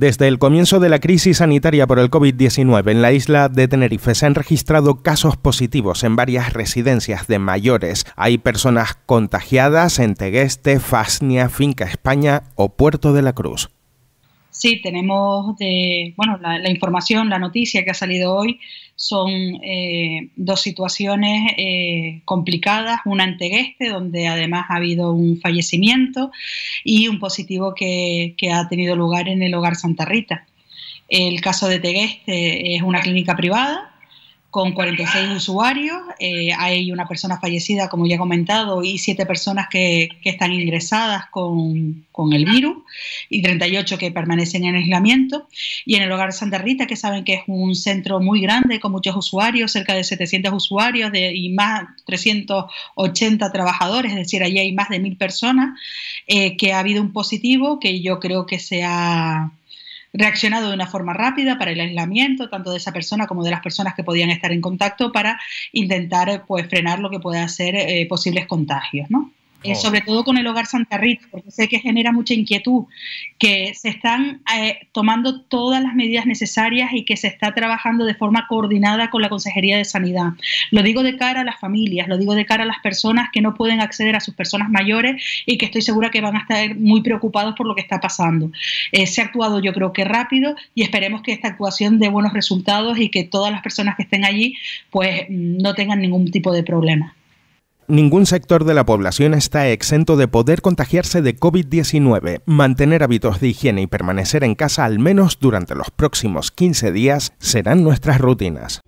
Desde el comienzo de la crisis sanitaria por el COVID-19 en la isla de Tenerife se han registrado casos positivos en varias residencias de mayores. Hay personas contagiadas en Tegueste, Fasnia, Finca España o Puerto de la Cruz. Sí, tenemos, bueno, la, información, la noticia que ha salido hoy son eh, dos situaciones eh, complicadas, una en Tegueste, donde además ha habido un fallecimiento y un positivo que, que ha tenido lugar en el hogar Santa Rita. El caso de Tegueste es una clínica privada con 46 usuarios. Eh, hay una persona fallecida, como ya he comentado, y siete personas que, que, están ingresadas con, con, el virus y 38 que permanecen en aislamiento. Y en el Hogar Santa Rita, que saben que es un centro muy grande con muchos usuarios, cerca de 700 usuarios de, y más 380 trabajadores, es decir, allí hay más de mil personas, eh, que ha habido un positivo que yo creo que se ha reaccionado de una forma rápida para el aislamiento, tanto de esa persona como de las personas que podían estar en contacto, para intentar pues, frenar lo que pueda ser eh, posibles contagios. ¿no? Oh. sobre todo con el Hogar Santa Rita, porque sé que genera mucha inquietud, que se están eh, tomando todas las medidas necesarias y que se está trabajando de forma coordinada con la Consejería de Sanidad. Lo digo de cara a las familias, lo digo de cara a las personas que no pueden acceder a sus personas mayores y que estoy segura que van a estar muy preocupados por lo que está pasando. Eh, se ha actuado yo creo que rápido y esperemos que esta actuación dé buenos resultados y que todas las personas que estén allí pues mm, no tengan ningún tipo de problema ningún sector de la población está exento de poder contagiarse de COVID-19. Mantener hábitos de higiene y permanecer en casa al menos durante los próximos 15 días serán nuestras rutinas.